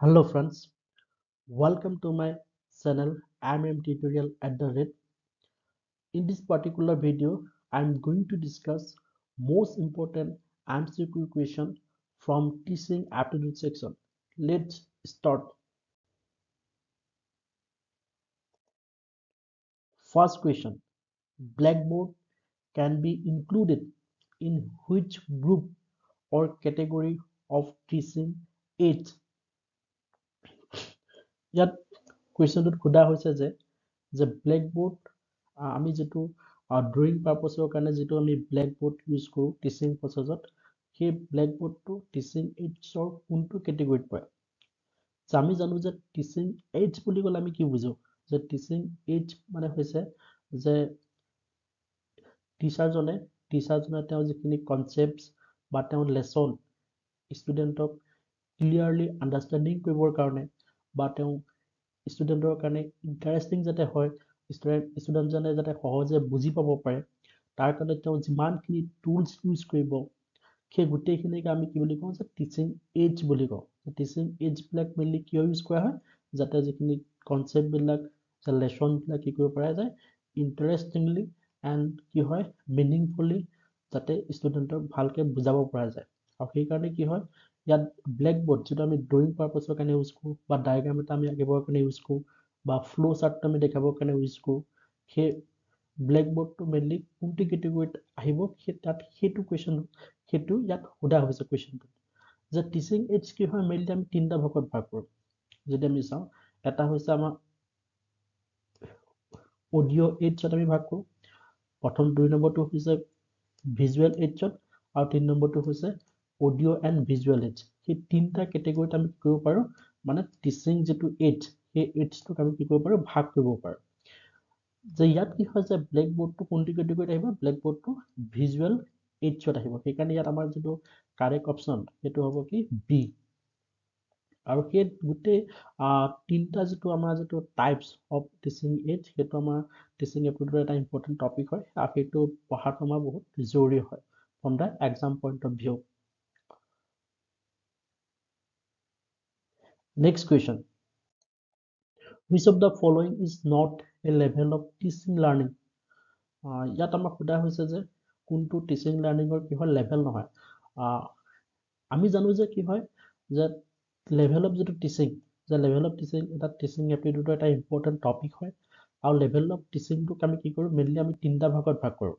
hello friends welcome to my channel mm tutorial at the rate in this particular video i'm going to discuss most important mcq question from teaching aptitude section let's start first question blackboard can be included in which group or category of teaching aids ইয়াত কুৱেশ্যনটোত সোধা হৈছে যে যে blackboard আমি যিটো drawing পাৰ্পাছৰ কাৰণে যিটো আমি ব্লেকবোৰ্ড ইউজ কৰোঁ টিচিং প্ৰচেছত সেই ব্লেকবোৰ্ডটো টিচিং এইডছৰ কোনটো কেটেগৰীত পৰে যে আমি জানো যে টিচিং এইডছ বুলি ক'লে আমি কি বুজো যে টিচিং এইডছ মানে হৈছে যে টিচাৰজনে টিচাৰজনে তেওঁ যিখিনি কনচেপ্ট বা তেওঁ লেচন ষ্টুডেণ্টক ক্লিয়াৰলি আণ্ডাৰষ্টেণ্ডিং কৰিবৰ কাৰণে বা তেওঁ ষ্টুডেণ্টৰ কাৰণে ইণ্টাৰেষ্টিং যাতে হয় ষ্টুডেণ্ট ষ্টুডেণ্টজনে যাতে সহজে বুজি পাব পাৰে তাৰ কাৰণে তেওঁ যিমানখিনি টুলছ ইউজ কৰিব সেই গোটেইখিনিকে আমি কি বুলি কওঁ যে টিচিং এইডছ বুলি কওঁ টিচিং এইডছবিলাক মেইনলি কিয় ইউজ কৰা হয় যাতে যিখিনি কনচেপ্টবিলাক লেচনবিলাক কি কৰিব পৰা যায় ইণ্টাৰেষ্টিংলি এণ্ড কি হয় মিনিংফুলি যাতে ষ্টুডেণ্টক ভালকৈ বুজাব পৰা যায় আৰু সেইকাৰণে কি হয় ইয়াত ব্লেকবোৰ্ড যিটো আমি ড্ৰয়িং পাৰ্পাছৰ কাৰণে ইউজ কৰোঁ বা ডায়েগ্ৰাম এটা আমি আঁকিবৰ কাৰণে ইউজ কৰোঁ বা ফ্ল' চাৰ্টটো আমি দেখাবৰ কাৰণে ইউজ কৰোঁ সেই ব্লেকবোৰ্ডটো মেইনলি কোনটো কেটেগৰীত আহিব সেই তাত সেইটো কুৱেশ্যন সেইটো ইয়াত সোধা হৈছে কুৱেশ্যনটো যে টিচিং এইডছ কি হয় মেইনলি আমি তিনিটা ভাগত ভাগ কৰোঁ যদি আমি চাওঁ এটা হৈছে আমাৰ অডিঅ' এইডছত আমি ভাগ কৰোঁ প্ৰথম দুই নম্বৰটো হৈছে ভিজুৱেল এইডছত আৰু তিনি নম্বৰটো হৈছে অডিঅ এণ্ড ভিজুৱেল এইডছ সেই তিনিটা কেটেগৰীত আমি কি কৰিব পাৰোঁ মানে টিচিং যিটো এইডছ সেই এইডছটোক আমি কি কৰিব পাৰোঁ ভাগ কৰিব পাৰোঁ যে ইয়াত কি হয় যে ব্লেক বোৰ্ডটো কোনটো কেটেগৰীত আহিব ব্লেক বোৰ্ডটো ভিজুৱেল এইডছত আহিব সেইকাৰণে ইয়াত আমাৰ যিটো কাৰেক্ট অপশ্যন সেইটো হ'ব কি বি আৰু সেই গোটেই তিনিটা যিটো আমাৰ যিটো টাইপছ অফ টিচিং এইডছ সেইটো আমাৰ টিচিং এপিডৰ এটা ইম্পৰ্টেণ্ট টপিক হয় আৰু সেইটো পঢ়াটো আমাৰ বহুত জৰুৰী হয় from the exam point of view next question which of the following is not a level of teaching learning uh, ইয়াত আমাক সোধা হৈছে যে কোনটো টিচিং লাৰ্ণিঙৰ কি হয় লেভেল নহয় uh, আমি জানো যে কি হয় যে লেভেল অফ যিটো টিচিং যে লেভেল অফ টিচিং এটা টিচিং এপিটিউডৰ এটা ইম্পৰ্টেণ্ট টপিক হয় আৰু লেভেল অফ টিচিংটোক আমি কি কৰোঁ মেইনলি আমি তিনিটা ভাগত ভাগ কৰোঁ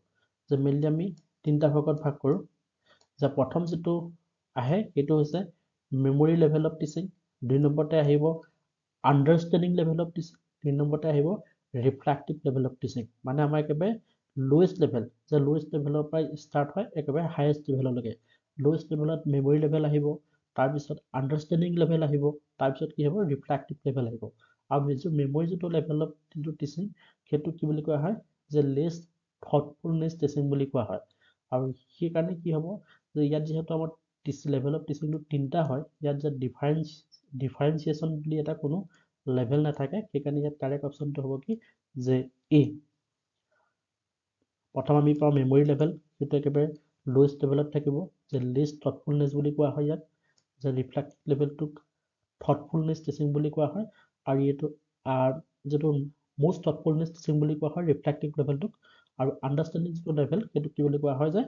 যে মেইনলি আমি তিনিটা ভাগত ভাগ কৰোঁ যে প্ৰথম যিটো আহে সেইটো হৈছে মেমৰি লেভেল অফ টিচিং দুই নম্বৰতে আহিব আণ্ডাৰষ্টেণ্ডিং লেভেল অফ টিচিং তিনি নম্বৰতে আহিব ৰিফ্লেক্টিভ লেভেল অফ টিচিং মানে আমাৰ একেবাৰে লোৱেষ্ট লেভেল যে লোৱেষ্ট লেভেলৰ পৰা ষ্টাৰ্ট হয় একেবাৰে হায়েষ্ট লেভেললৈকে লোৱেষ্ট লেভেলত মেমৰি লেভেল আহিব তাৰপিছত আণ্ডাৰষ্টেণ্ডিং লেভেল আহিব তাৰপিছত কি হ'ব ৰিফ্লেক্টিভ লেভেল আহিব আৰু যিটো মেমৰি যিটো লেভেল অফ যিটো টিচিং সেইটো কি বুলি কোৱা হয় যে লেষ্ট থটফুলনেছ টিচিং বুলি কোৱা হয় আৰু সেইকাৰণে কি হ'ব যে ইয়াত যিহেতু আমাৰ টিচিং লেভেল অফ টিচিংটো তিনিটা হয় ইয়াত যে ডিফাৰেঞ্চ ডিফাৰেঞ্চিয়েশ্যন বুলি এটা কোনো লেভেল নাথাকে সেইকাৰণে ইয়াত কাৰেক্ট অপশ্যনটো হ'ব কি যে এ প্ৰথম আমি পাওঁ মেমৰি লেভেল সেইটো একেবাৰে লোৱেষ্ট লেভেলত থাকিব যে লিষ্ট থটফুলনেছ বুলি কোৱা হয় ইয়াত যে ৰিফ্লেক্টিভ লেভেলটোক থটফুলনেছ টেচিং বুলি কোৱা হয় আৰু এইটো যিটো মষ্ট থটফুলনেছ টেচিং বুলি কোৱা হয় ৰিফ্লেক্টিভ লেভেলটোক আৰু আণ্ডাৰষ্টেণ্ডিং যিটো লেভেল সেইটো কি বুলি কোৱা হয় যে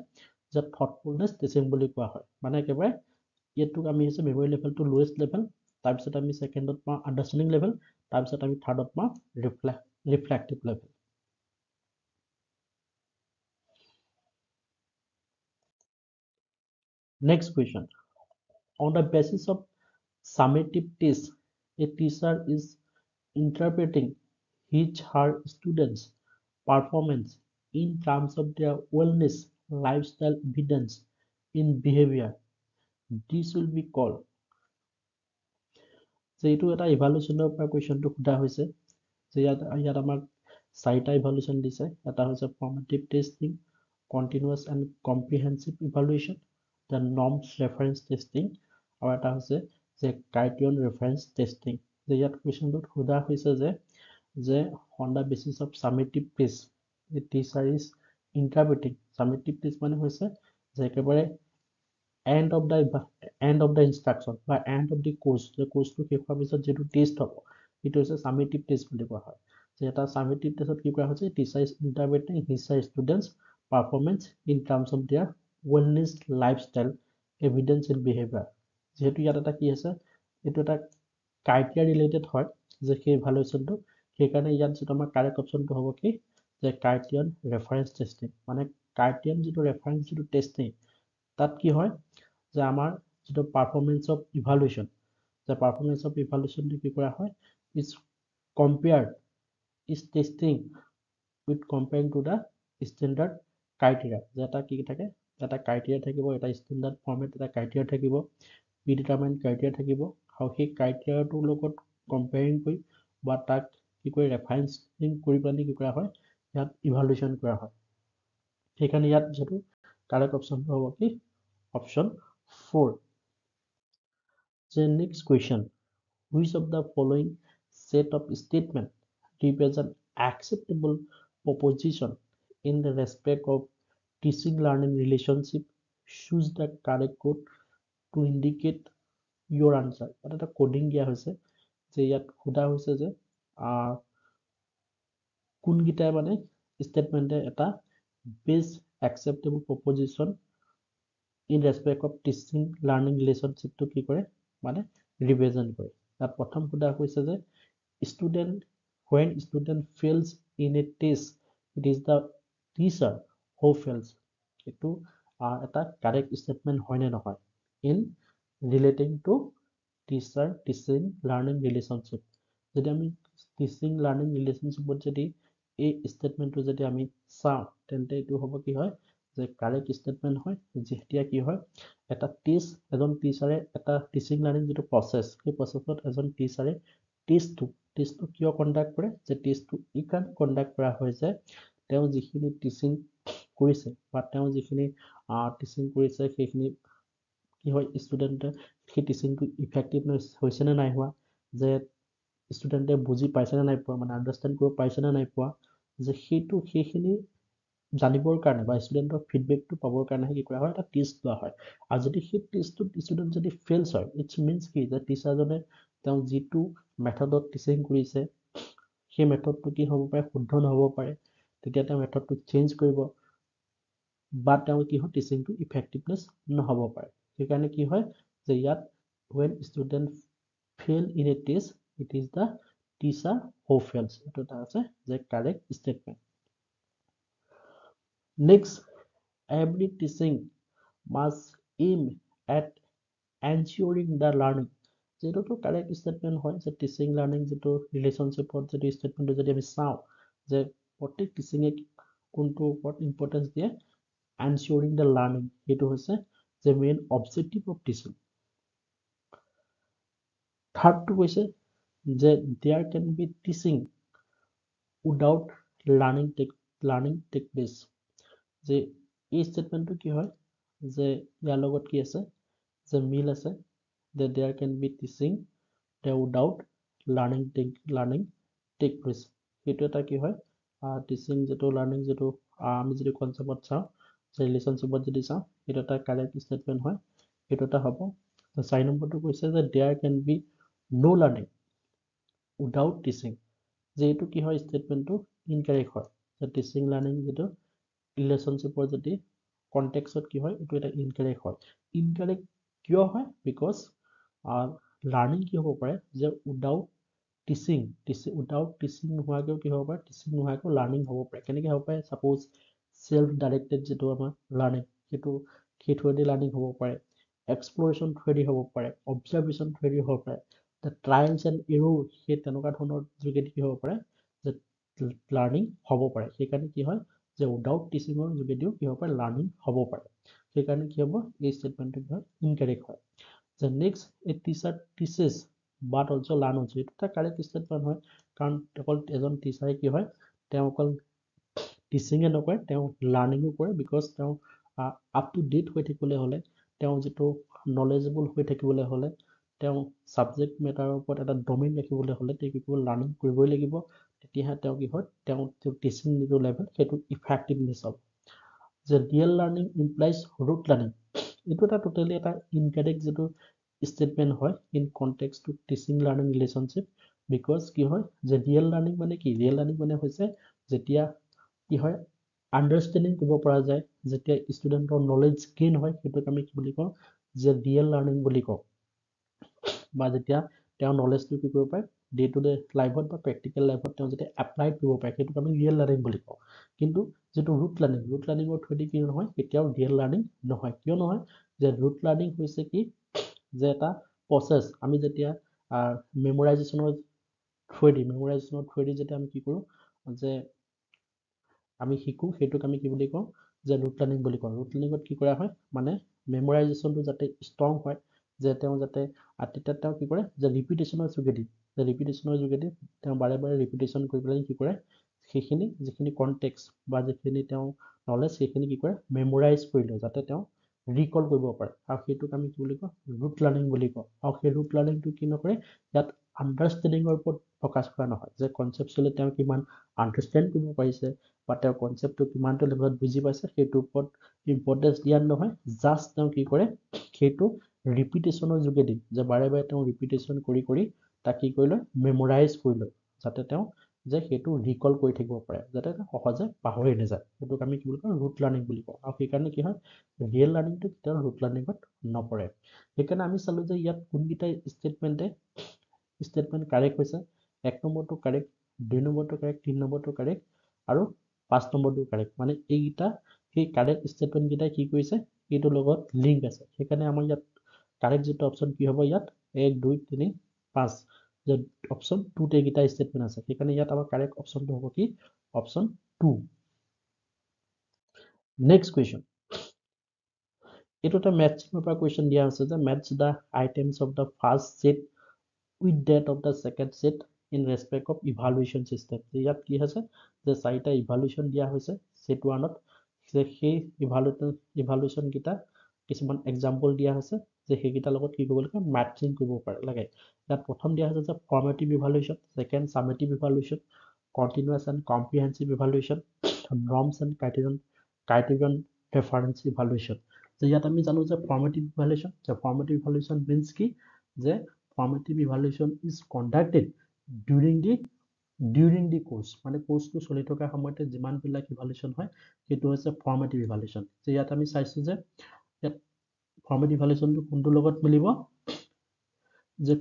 যে থটফুলনেছ টেচিং বুলি কোৱা হয় মানে একেবাৰে এইটোক আমি হৈছে মেমৰি লেভেলটো লোৱেষ্ট লেভেল তাৰপিছত আমি ছেকেণ্ডত পাওঁ আণ্ডাৰষ্টেণ্ডিং লেভেল তাৰপিছত আমি থাৰ্ডত পাওঁ reflect reflective level next question on the basis of summative test a teacher is interpreting his her students performance in terms of their wellness life style evidence in behaviour this will be called যে এইটো এটা ইভালুচনৰ পৰা কুৱেশ্যনটো সোধা হৈছে যে ইয়াত ইয়াত আমাক চাৰিটা ইভালুচন দিছে এটা হৈছে formative testing continuous and comprehensive evaluation then norms reference testing আৰু এটা হৈছে যে কাৰ্টিয়ন ৰেফাৰেঞ্চ টেষ্টিং যে ইয়াত কুৱেশ্যনটোত সোধা হৈছে যে যে on the basis of summative test teacher is interpreting summative test মানে হৈছে যে একেবাৰে end of the end of the instruction বা এণ্ড অফ দি কোৰ্চ যে কোৰ্চটো শেষ হোৱাৰ পিছত যিটো টেষ্ট হ'ব সেইটো হৈছে চামিটিভ টেষ্ট বুলি কোৱা হয় যে এটা চামিটিভ টেষ্টত কি কৰা হৈছে teacher interpreting teacher students performance in terms of their wellness life style evidence in behaviour যিহেতু ইয়াত এটা কি আছে এইটো এটা ক্ৰাইটেৰিয়া ৰিলেটেড হয় যে সেই ভালুৱেশ্যনটো সেইকাৰণে ইয়াত যিটো আমাৰ কাৰেক্ট অপশ্যনটো হ'ব কি যে কাৰ্টিয়ন ৰেফাৰেঞ্চ টেষ্টিং মানে কাৰ্টিয়ন যিটো ৰেফাৰেঞ্চ যিটো টেষ্টিং তাত কি হয় যে আমাৰ যিটো পাৰফৰ্মেন্স অফ ইভালুৱেশ্যন যে পাৰফৰ্মেন্স অফ ইভালুৱেশ্যনটো কি কৰা হয় is compared is testing with comparing to the standard criteria যে এটা কি থাকে এটা ক্ৰাইটেৰিয়া থাকিব এটা ষ্টেণ্ডাৰ্ড ফৰ্মেট এটা ক্ৰাইটেৰিয়া থাকিব পি ডিটাৰমাইন ক্ৰাইটেৰিয়া থাকিব আৰু সেই ক্ৰাইটেৰিয়াটোৰ লগত কম্পেয়াৰিং কৰি বা তাক কি কৰি ৰেফাৰেঞ্চিং কৰি পেলাই কি কৰা হয় ইয়াত ইভালুৱেশ্যন কৰা হয় সেইকাৰণে ইয়াত যিহেতু কাৰেক্ট অপশ্যনটো হ'ব কি option 4 the next question which of the following set of statement represent acceptable proposition in the respect of teaching learning relationship choose the correct code to indicate your answer অর্থাৎ এটা কোডিং দিয়া হৈছে যে ইয়াত সোধা হৈছে যে কোনকেইটাই মানে ষ্টেটমেণ্টে এটা best acceptable proposition in respect of teaching learning ৰিলেশ্যনশ্বিপটো কি কৰে মানে ৰিভিজন কৰে তাত প্ৰথম সোধা হৈছে যে student when student fails in a test it is the teacher who fails এইটো এটা কাৰেক্ট ষ্টেটমেণ্ট হয়নে নহয় in relating to teacher teaching learning relationship যদি আমি টিচিং লাৰ্ণিং ৰিলেশ্যনশ্বিপত যদি এই ষ্টেটমেণ্টটো যদি আমি চাওঁ তেন্তে এইটো হ'ব কি হয় যে কাৰেক্ট ষ্টেটমেণ্ট হয় যেতিয়া কি হয় এটা টিচ এজন টিচাৰে এটা টিচিং লাৰ্ণিং যিটো প্ৰচেছ সেই প্ৰচেছত এজন টিচাৰে টিচটো টিচটো কিয় কণ্ডাক্ট কৰে যে টিচটো এইকাৰণে কণ্ডাক্ট কৰা হয় যে তেওঁ যিখিনি টিচিং কৰিছে বা তেওঁ যিখিনি টিচিং কৰিছে সেইখিনি কি হয় ষ্টুডেণ্টে সেই টিচিংটো ইফেক্টিভ হৈছে নে নাই হোৱা যে ষ্টুডেণ্টে বুজি পাইছেনে নাই পোৱা মানে আণ্ডাৰষ্টেণ্ড কৰিব পাৰিছেনে নাই পোৱা যে সেইটো সেইখিনি জানিবৰ কাৰণে বা ষ্টুডেণ্টৰ ফিডবেকটো পাবৰ কাৰণেহে কি কৰা হয় এটা টেষ্ট লোৱা হয় আৰু যদি সেই টেষ্টটো ষ্টুডেণ্ট যদি ফেইলছ হয় ইটছ মিনছ কি যে টিচাৰজনে তেওঁ যিটো মেথডত টিচিং কৰিছে সেই মেথডটো কি হ'ব পাৰে শুদ্ধ নহ'ব পাৰে তেতিয়া তেওঁ মেথডটো চেঞ্জ কৰিব বা তেওঁ কি হয় টিচিংটো ইফেক্টিভনেছ নহ'ব পাৰে সেইকাৰণে কি হয় যে ইয়াত when student fail in a test it is the teacher who' fails এইটো এটা আছে যে correct statement Next, every teaching must aim at ensuring the learning. যিটো কাৰেক্ট ষ্টেটমেণ্ট হয় যে টিচিং লাৰ্ণিং যিটো ৰিলেশ্যনশ্বিপত যিটো ষ্টেটমেণ্টটো যদি আমি চাওঁ যে প্ৰত্যেক টিচিঙে কোনটোৰ ওপৰত ইম্পৰ্টেঞ্চ দিয়ে এনচিয়ৰিং দ্য লাৰ্ণিং সেইটো হৈছে যে মেইন অবজেক্টিভ অফ টিচিং থাৰ্ডটো কৈছে যে there can be teaching without learning take learning take place যে এই ষ্টেটমেণ্টটো কি হয় যে ইয়াৰ লগত কি আছে যে মিল আছে যে there can be teaching without learning take learning take place সেইটো এটা কি হয় টিচিং যিটো লাৰ্ণিং যিটো আমি যদি কনচেপ্টত চাওঁ যে ৰিলেশ্যনশ্বিপত যদি চাওঁ সেইটো এটা কাৰেক্ট ষ্টেটমেণ্ট হয় সেইটো এটা হ'ব চাৰি নম্বৰটো কৈছে যে there can be no' learning without teaching যে এইটো কি হয় ষ্টেটমেণ্টটো ইনকাৰেক্ট হয় যে টিচিং লাৰ্ণিং যিটো ৰিলেশ্যনশ্বিপৰ যদি কণ্টেক্টত কি হয় এইটো এটা ইনকাৰেক্ট হয় ইনকাৰেক্ট কিয় হয় বিকজ লাৰ্ণিং কি হ'ব পাৰে যে without teaching teaching without teaching নোহোৱাকৈও কি হ'ব পাৰে টিচিং নোহোৱাকৈও লাৰ্ণিং হ'ব পাৰে কেনেকৈ হ'ব পাৰে ছাপ'জ ছেল্ফ ডাইৰেক্টেড যিটো আমাৰ লাৰ্ণিং সেইটো সেই থ্ৰুৱেদি লাৰ্ণিং হ'ব পাৰে এক্সপ্ল'ৰেশ্যন থ্ৰুৱেদি হ'ব পাৰে অবজাৰ্ভেশ্যন থ্ৰুৱেদি হ'ব পাৰে ট্ৰায়েলছ এণ্ড ইৰো সেই তেনেকুৱা ধৰণৰ যোগেদি কি হ'ব পাৰে যে লাৰ্ণিং হ'ব পাৰে সেইকাৰণে কি হয় যে উইডাউট টিচিঙৰ যোগেদিও কি হ'ব পাৰে হ'ব পাৰে সেইকাৰণে কি হ'ব এই ষ্টেটমেণ্টটো ধৰক ইনকাৰেক্ট হয় যে next a teacher teaches but also' learn also' এইটো এটা কাৰেক্ট ষ্টেটমেণ্ট হয় কাৰণ অকল এজন টিচাৰে কি হয় তেওঁ অকল টিচিঙে নকৰে তেওঁ লাৰ্ণিঙো কৰে বিকজ তেওঁ আপ টু ডেট হৈ থাকিবলৈ হ'লে তেওঁ যিটো নলেজেবল হৈ থাকিবলৈ হ'লে তেওঁ ছাবজেক্ট মেটাৰৰ ওপৰত এটা ডমিন ৰাখিবলৈ হ'লে তেওঁ কি কৰিব লাৰ্ণিং কৰিবই লাগিব তেতিয়া তেওঁ কি হয় তেওঁ টিচিং যিটো লেভেল সেইটো ইফেক্টিভনেছ হ'ব যে real learning implies rote learning এইটো এটা টোটেলি এটা ইনকাৰেক্ট যিটো ষ্টেটমেণ্ট হয় in context to teaching learning relationship because কি হয় যে ৰিয়েল লাৰ্ণিং মানে কি ৰিয়েল লাৰ্ণিং মানে হৈছে যেতিয়া কি হয় আণ্ডাৰষ্টেণ্ডিং কৰিব পৰা যায় যেতিয়া ষ্টুডেণ্টৰ নলেজ গেইন হয় সেইটোক আমি কি বুলি কওঁ যে ৰিয়েল লাৰ্ণিং বুলি কওঁ বা যেতিয়া তেওঁ নলেজটো কি কৰিব পাৰে ডে টু ডে লাইফত বা প্ৰেক্টিকেল লাইফত তেওঁ যাতে এপ্লাই কৰিব পাৰে সেইটোক আমি ৰিয়েল লাৰ্ণিং বুলি কওঁ কিন্তু যিটো ৰুট লাৰ্ণিং ৰুট লাৰ্ণিঙৰ থ্ৰুদি কি নহয় কেতিয়াও ৰিয়েল লাৰ্ণিং নহয় কিয় নহয় যে ৰুট লাৰ্ণিং হৈছে কি যে এটা প্ৰচেছ আমি যেতিয়া মেমৰাইজেশ্যনৰ থ্ৰুৱেদি মেমৰাইজেশ্যনৰ থ্ৰুৱেদি যেতিয়া আমি কি কৰোঁ যে আমি শিকোঁ সেইটোক আমি কি বুলি কওঁ যে ৰুট লাৰ্ণিং বুলি কওঁ ৰুট লাৰ্ণিঙত কি কৰা হয় মানে মেমৰাইজেশ্যনটো যাতে ষ্ট্ৰং হয় যে তেওঁ যাতে তেতিয়া তেওঁ কি কৰে যে ৰিপিটেশ্যনৰ যোগেদি যে ৰিপিটেশ্যনৰ যোগেদি তেওঁ বাৰে বাৰে ৰিপিটেশ্যন কৰি পেলাই কি কৰে সেইখিনি যিখিনি কনটেক্স বা যিখিনি তেওঁ নলেজ সেইখিনি কি কৰে মেমৰাইজ কৰি লয় যাতে তেওঁ ৰিকল কৰিব পাৰে আৰু সেইটোক আমি কি বুলি কওঁ ৰুট লাৰ্ণিং বুলি কওঁ আৰু সেই ৰুট লাৰ্ণিংটো কি নকৰে ইয়াত আণ্ডাৰষ্টেণ্ডিঙৰ ওপৰত ফ'কাছ কৰা নহয় যে কনচেপ্টচুৱেলি তেওঁ কিমান আণ্ডাৰষ্টেণ্ড কৰিব পাৰিছে বা তেওঁ কনচেপ্টটো কিমানটো লেভেলত বুজি পাইছে সেইটোৰ ওপৰত ইম্পৰ্টেঞ্চ দিয়া নহয় জাষ্ট তেওঁ কি কৰে সেইটো ৰিপিটেশ্যনৰ যোগেদি যে বাৰে বাৰে তেওঁ ৰিপিটেশ্যন কৰি কৰি তাক কি কৰিলে মেমৰাইজ কৰি কৰিলে যাতে তেওঁ যে সেইটো ৰিকল কৰি থাকিব পাৰে যাতে সহজে পাহৰি নাযায় সেইটোক আমি কি বুলি কওঁ ৰুট লাৰ্ণিং বুলি কওঁ আৰু সেইকাৰণে কি হয় ৰিয়েল লাৰ্ণিংটো কেতিয়াও ৰুট লাৰ্ণিঙত নপৰে সেইকাৰণে আমি চালোঁ যে ইয়াত কোনকেইটা ষ্টেটমেণ্টে ষ্টেটমেণ্ট কাৰেক্ট হৈছে এক নম্বৰটো কাৰেক্ট দুই নম্বৰটো কাৰেক্ট তিনি নম্বৰটো কাৰেক্ট আৰু পাঁচ নম্বৰটো কাৰেক্ট মানে এইকেইটা সেই কাৰেক্ট ষ্টেটমেণ্টকেইটাই কি কৰিছে এইটোৰ লগত লিংক আছে সেইকাৰণে আমাৰ ইয়াত কাৰেক্ট যিটো অপশ্যন কি হ'ব ইয়াত এক দুই তিনি পাঁচ যে অপশ্যন টুতে কেইটা ষ্টেটমেণ্ট আছে সেইকাৰণে ইয়াত আমাৰ কাৰেক্ট অপশ্যনটো হ'ব কি অপশ্যন টু নেক্সট কুৱেশ্যন এইটো এটা মেথছৰ পৰা কুৱেশ্যন দিয়া আছে যে match the items of the first set with that of the second set in respect of evaluation system ইয়াত কি আছে যে চাৰিটা ইভালুৱেশ্যন দিয়া হৈছে ছেট ওৱানত যে সেই ইভালুৱেশ্যন ইভালুৱেশ্যনকেইটা কিছুমান এক্সাম্পল দিয়া হৈছে যে সেইকেইটাৰ লগত কি কৰিব লাগে মেটচিং কৰিব পাৰে লাগে ইয়াত প্ৰথম দিয়া হৈছে যে formative evaluation second summative evaluation continuous and comprehensive evaluation norms and criterion criterion reference evaluation যে ইয়াত আমি জানো যে ফৰ্মেটিভ ইভালুৱেশ্যন যে ফৰ্মেটিভ ইভালুৱেশ্যন মিনছ কি যে formative evaluation is conducted during the during the course মানে কোৰ্চটো চলি থকা সময়তে যিমানবিলাক ইভালুৱেশ্যন হয় সেইটো হৈছে ফৰ্মেটিভ ইভালুৱেশ্যন যে ইয়াত আমি চাইছোঁ যে ইয়াত ফৰ্মেটিভ এভালুৱেশ্যনটো কোনটোৰ লগত মিলিব যে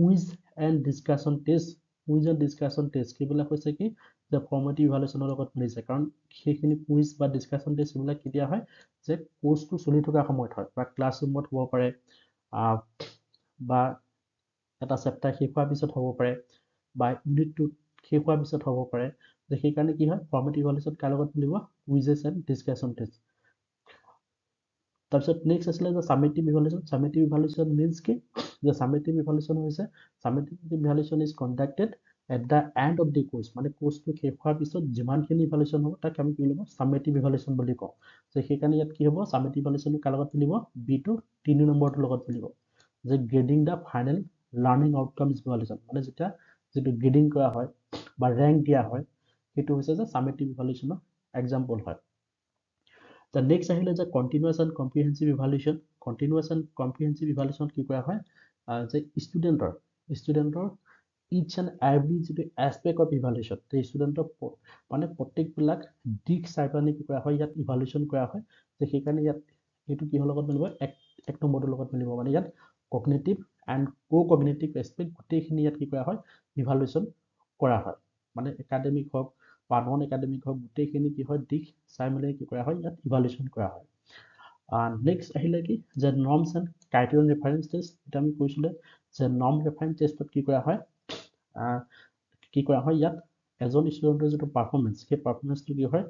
quiz and discussion test quiz and discussion test সেইবিলাক হৈছে কি যে ফৰ্মেটিভ ইভালুৱেশ্যনৰ লগত মিলিছে কাৰণ সেইখিনি কুইজ বা ডিছকাশ্যন টেষ্ট সেইবিলাক কেতিয়া হয় যে কোৰ্চটো চলি থকা সময়ত হয় বা ক্লাছৰুমত হ'ব পাৰে বা এটা চেপ্টাৰ শেষ হোৱাৰ পিছত হ'ব পাৰে বা ইউনিটটো শেষ হোৱাৰ পিছত হ'ব পাৰে যে সেইকাৰণে কি হয় ফৰ্মেটিভ ইভালুৱেশ্যন কাৰ লগত মিলিব কুইজেছ এণ্ড ডিছকাশ্যন টেষ্ট তাৰপিছত নেক্সট আছিলে যে চামেটিভ ইভালুচন চামেটিভ ইভালুচন মিনছ কি যে চামেটিভ ইভালুচন হৈছে summative evaluation is conducted at the end of the course মানে কোৰ্চটো শেষ হোৱাৰ পিছত যিমানখিনি ইভালুচন হ'ব তাক আমি কি লাগিব চামেটিভ ইভালুচন বুলি কওঁ যে সেইকাৰণে ইয়াত কি হ'ব চামেটিভ ইভালুচনটো কাৰ লগত মিলিব বি টু তিনি নম্বৰটোৰ লগত মিলিব যে grading the final learning outcome is evaluation মানে যেতিয়া যিটো গ্ৰেডিং কৰা হয় বা ৰেংক দিয়া হয় সেইটো হৈছে যে চামেটিভ ইভালুচনৰ এক্সাম্পল হয় দ্য নেক্সট আহিলে যে continuous and comprehensive evaluation continuous and comprehensive ইভালুৱেশ্যনত কি কৰা হয় যে ষ্টুডেণ্টৰ ষ্টুডেণ্টৰ ইচ এণ্ড এভৰি যিটো এছপেক্ট অফ ইভালুৱেশ্যন সেই ষ্টুডেণ্টৰ মানে প্ৰত্যেকবিলাক দিশ চাই পেলাইনি কি কৰা হয় ইয়াত ইভালুৱেশ্যন কৰা হয় যে সেইকাৰণে ইয়াত সেইটো কিহৰ লগত মিলিব এক এক নম্বৰটোৰ লগত মিলিব মানে ইয়াত cognitive and co cognitive aspect গোটেইখিনি ইয়াত কি কৰা হয় ইভালুৱেশ্যন কৰা হয় মানে একাডেমিক হওক পাৰ্বন একাডেমিক হওক গোটেইখিনি কি হয় দিশ চাই মেলি কি কৰা হয় ইয়াত ইভালুৱেশ্যন কৰা হয় নেক্সট আহিলে কি যে norms and criterion reference test এতিয়া আমি কৈছিলোঁ যে নৰ্ম ৰেফাৰেঞ্চ টেষ্টত কি কৰা হয় কি কৰা হয় ইয়াত এজন ষ্টুডেণ্টৰ যিটো পাৰ্ফৰ্মেঞ্চ সেই পাৰ্ফৰ্মেঞ্চটো কি হয়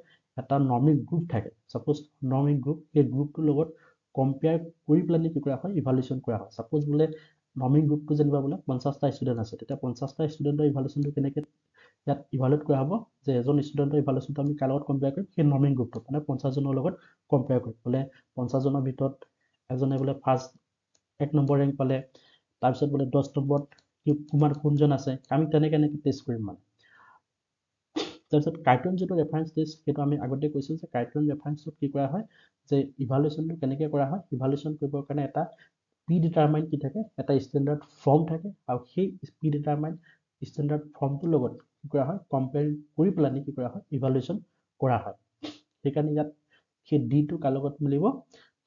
এটা নৰ্মিক গ্ৰুপ থাকে ছাপ'জ নৰ্মিক গ্ৰুপ সেই গ্ৰুপটোৰ লগত কম্পেয়াৰ কৰি পেলাই কি কৰা হয় ইভালুৱেশ্যন কৰা হয় ছাপ'জ বোলে নৰ্মিক গ্ৰুপটো যেনিবা বোলে পঞ্চাছটা ষ্টুডেণ্ট আছে তেতিয়া পঞ্চাছটা ষ্টুডেণ্টৰ ইভালুৱেশ্যনটো কেনেকৈ ইয়াত ইভালুৱেট কৰা হ'ব যে এজন ষ্টুডেণ্টৰ ইভালুৱেশ্যনটো আমি কাৰ লগত কম্পেয়াৰ কৰিম সেই নৰ্মিং গ্ৰুপটোত মানে পঞ্চাছজনৰ লগত কম্পেয়াৰ কৰিম বোলে পঞ্চাছজনৰ ভিতৰত এজনে বোলে ফাৰ্ষ্ট এক নম্বৰ ৰেংক পালে তাৰপিছত বোলে দহ নম্বৰত কি কোনোবা কোনজন আছে আমি তেনেকৈ এনেকৈ টেষ্ট কৰিম মানে তাৰপিছত কাৰ্টুন যিটো ৰেফাৰেঞ্চ টেষ্ট সেইটো আমি আগতে কৈছোঁ যে কাৰ্টুন ৰেফাৰেঞ্চটো কি কৰা হয় যে ইভালুৱেশ্যনটো কেনেকৈ কৰা হয় ইভালুৱেশ্যন কৰিবৰ কাৰণে এটা পি ডিটাৰমাইণ্ড কি থাকে এটা ষ্টেণ্ডাৰ্ড ফৰ্ম থাকে আৰু সেই পি ডিটাৰমাইণ্ড ষ্টেণ্ডাৰ্ড ফৰ্মটোৰ লগত কৰা হয় কম্পেয়াৰ কৰি পেলানি কি কৰা হয় ইভালুৱেশ্যন কৰা হয় সেইকাৰণে ইয়াত সেই ডিটো কাৰ লগত মিলিব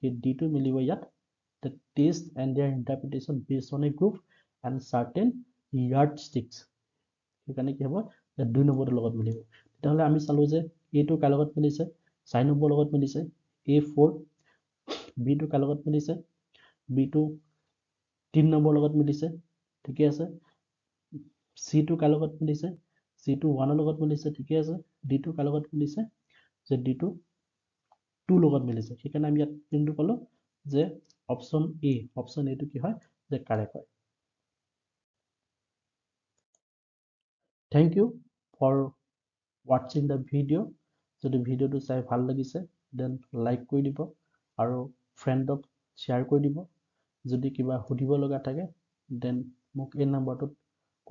সেই ডিটো মিলিব ইয়াত test and their interpretation based on a group and certain yardsticks সেইকাৰণে কি হ'ব দুই নম্বৰটোৰ লগত মিলিব তেতিয়াহ'লে আমি চালোঁ যে এইটো কাৰ লগত মিলিছে চাৰি নম্বৰৰ লগত মিলিছে এ ফ'ৰ বিটো কাৰ লগত মিলিছে বিটো তিনি নম্বৰৰ লগত মিলিছে ঠিকে আছে চিটো কাৰ লগত মিলিছে চি টু ওৱানৰ লগত মিলিছে ঠিকে আছে ডি টু কাৰ লগত মিলিছে যে ডি টু টু লগত মিলিছে সেইকাৰণে আমি ইয়াত কিন্তু ক'লোঁ যে অপশ্যন এ অপশ্যন এটো কি হয় যে কাৰেক্ট হয় থেংক ইউ ফৰ ৱাটছিং দ্য ভিডিঅ' যদি ভিডিঅ'টো চাই ভাল লাগিছে দেন লাইক কৰি দিব আৰু ফ্ৰেণ্ডক শ্বেয়াৰ কৰি দিব যদি কিবা সুধিব লগা থাকে দেন মোক এই নম্বৰটোত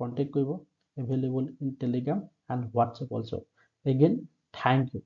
কণ্টেক্ট কৰিব available in telegram and whatsapp also again thank you